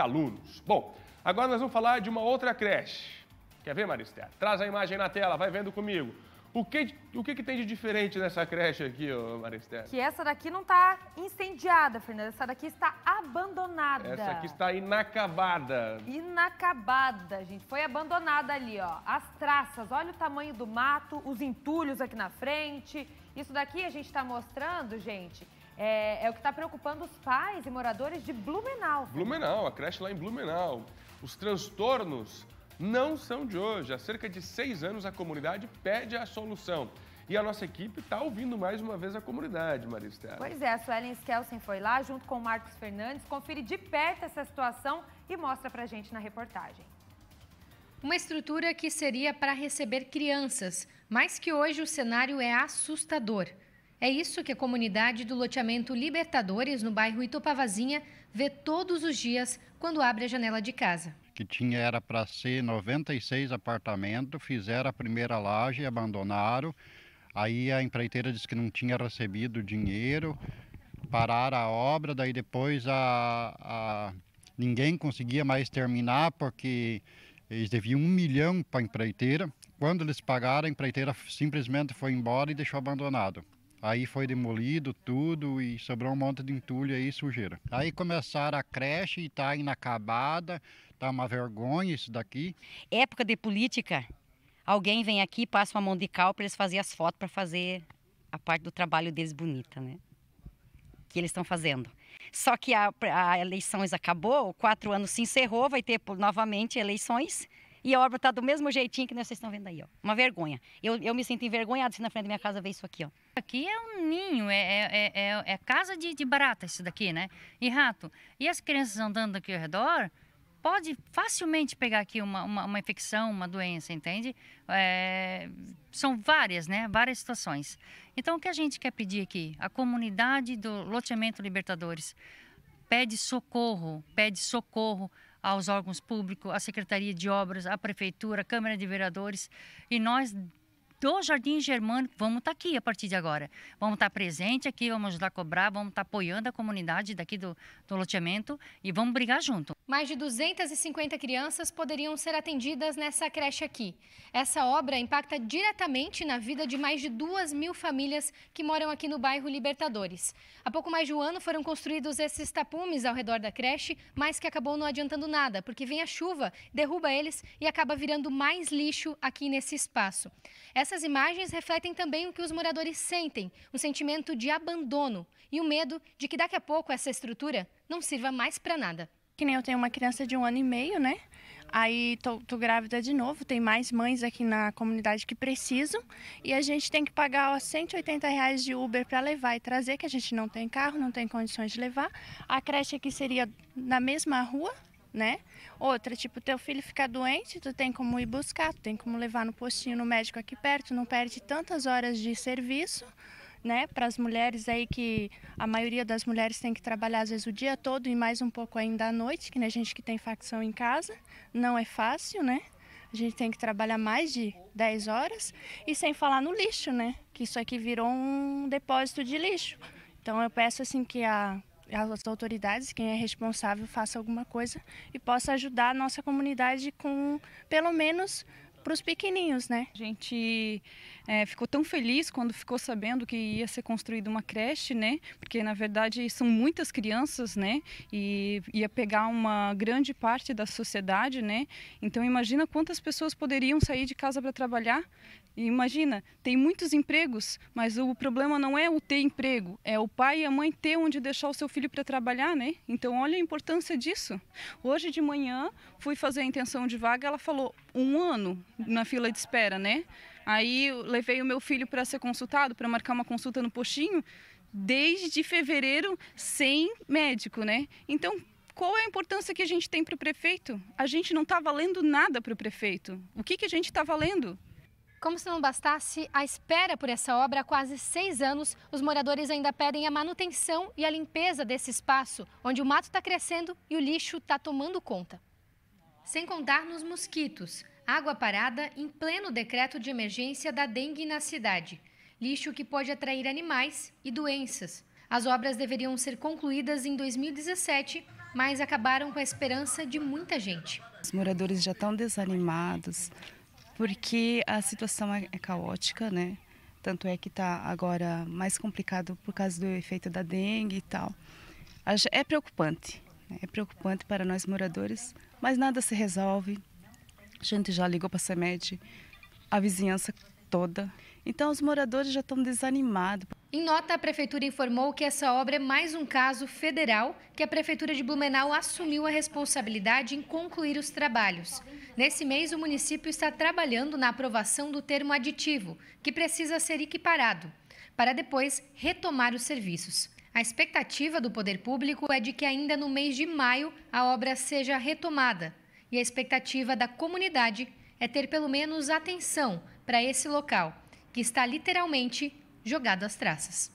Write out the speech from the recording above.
alunos. Bom, agora nós vamos falar de uma outra creche. Quer ver, Maristé? Traz a imagem na tela, vai vendo comigo. O que, o que, que tem de diferente nessa creche aqui, ô Maristé? Que essa daqui não está incendiada, Fernanda. Essa daqui está abandonada. Essa aqui está inacabada. Inacabada, gente. Foi abandonada ali, ó. As traças, olha o tamanho do mato, os entulhos aqui na frente. Isso daqui a gente está mostrando, gente, é, é o que está preocupando os pais e moradores de Blumenau. Blumenau, a creche lá em Blumenau. Os transtornos não são de hoje. Há cerca de seis anos a comunidade pede a solução. E a nossa equipe está ouvindo mais uma vez a comunidade, Maristela. Pois é, a Suelen Skelsen foi lá, junto com o Marcos Fernandes, confere de perto essa situação e mostra para gente na reportagem. Uma estrutura que seria para receber crianças, mas que hoje o cenário é assustador. É isso que a comunidade do loteamento Libertadores, no bairro Itopavazinha, vê todos os dias quando abre a janela de casa. Que tinha era para ser 96 apartamentos, fizeram a primeira laje e abandonaram. Aí a empreiteira disse que não tinha recebido dinheiro, pararam a obra, daí depois a, a ninguém conseguia mais terminar porque eles deviam um milhão para a empreiteira. Quando eles pagaram, a empreiteira simplesmente foi embora e deixou abandonado. Aí foi demolido tudo e sobrou um monte de entulho aí sujeira. Aí começaram a creche e tá inacabada, tá uma vergonha isso daqui. Época de política, alguém vem aqui passa uma mão de cal para eles fazer as fotos para fazer a parte do trabalho deles bonita, né? Que eles estão fazendo. Só que a, a eleições acabou, quatro anos se encerrou, vai ter novamente eleições e a obra está do mesmo jeitinho que vocês estão vendo aí, ó. Uma vergonha. Eu, eu me sinto envergonhada se na frente da minha casa ver isso aqui, ó. Aqui é um ninho, é, é, é, é casa de, de barata isso daqui, né? E rato. E as crianças andando aqui ao redor, pode facilmente pegar aqui uma, uma, uma infecção, uma doença, entende? É, são várias, né? Várias situações. Então, o que a gente quer pedir aqui? A comunidade do Loteamento Libertadores pede socorro, pede socorro aos órgãos públicos, à Secretaria de Obras, à Prefeitura, à Câmara de Vereadores, e nós do Jardim Germânico, vamos estar tá aqui a partir de agora. Vamos estar tá presente aqui, vamos ajudar a cobrar, vamos estar tá apoiando a comunidade daqui do, do loteamento e vamos brigar junto. Mais de 250 crianças poderiam ser atendidas nessa creche aqui. Essa obra impacta diretamente na vida de mais de 2 mil famílias que moram aqui no bairro Libertadores. Há pouco mais de um ano foram construídos esses tapumes ao redor da creche, mas que acabou não adiantando nada, porque vem a chuva, derruba eles e acaba virando mais lixo aqui nesse espaço. Essa essas imagens refletem também o que os moradores sentem, um sentimento de abandono e o medo de que daqui a pouco essa estrutura não sirva mais para nada. Que nem eu tenho uma criança de um ano e meio, né? Aí tô, tô, grávida de novo, tem mais mães aqui na comunidade que precisam e a gente tem que pagar ó, 180 reais de Uber para levar e trazer, que a gente não tem carro, não tem condições de levar. A creche aqui seria na mesma rua, né? Outra, tipo, teu filho fica doente, tu tem como ir buscar, tu tem como levar no postinho, no médico aqui perto, não perde tantas horas de serviço, né? Para as mulheres aí que a maioria das mulheres tem que trabalhar às vezes o dia todo e mais um pouco ainda à noite, que né, a gente que tem facção em casa, não é fácil, né? A gente tem que trabalhar mais de 10 horas e sem falar no lixo, né? Que isso aqui virou um depósito de lixo. Então eu peço assim que a as autoridades, quem é responsável, faça alguma coisa e possa ajudar a nossa comunidade com, pelo menos, para os pequeninhos, né? A gente é, ficou tão feliz quando ficou sabendo que ia ser construída uma creche, né? Porque na verdade são muitas crianças, né? E ia pegar uma grande parte da sociedade, né? Então imagina quantas pessoas poderiam sair de casa para trabalhar. E imagina, tem muitos empregos, mas o problema não é o ter emprego, é o pai e a mãe ter onde deixar o seu filho para trabalhar, né? Então olha a importância disso. Hoje de manhã fui fazer a intenção de vaga, ela falou um ano na fila de espera, né? Aí levei o meu filho para ser consultado, para marcar uma consulta no postinho, desde fevereiro sem médico, né? Então, qual é a importância que a gente tem para o prefeito? A gente não está valendo nada para o prefeito. O que, que a gente está valendo? Como se não bastasse a espera por essa obra há quase seis anos, os moradores ainda pedem a manutenção e a limpeza desse espaço, onde o mato está crescendo e o lixo está tomando conta. Sem contar nos mosquitos água parada em pleno decreto de emergência da dengue na cidade. Lixo que pode atrair animais e doenças. As obras deveriam ser concluídas em 2017, mas acabaram com a esperança de muita gente. Os moradores já estão desanimados porque a situação é, é caótica, né? Tanto é que está agora mais complicado por causa do efeito da dengue e tal. É preocupante, né? é preocupante para nós moradores, mas nada se resolve, a gente já ligou para a CEMED, a vizinhança toda. Então os moradores já estão desanimados. Em nota, a prefeitura informou que essa obra é mais um caso federal que a prefeitura de Blumenau assumiu a responsabilidade em concluir os trabalhos. Nesse mês, o município está trabalhando na aprovação do termo aditivo, que precisa ser equiparado, para depois retomar os serviços. A expectativa do poder público é de que ainda no mês de maio a obra seja retomada e a expectativa da comunidade é ter pelo menos atenção para esse local, que está literalmente jogado às traças.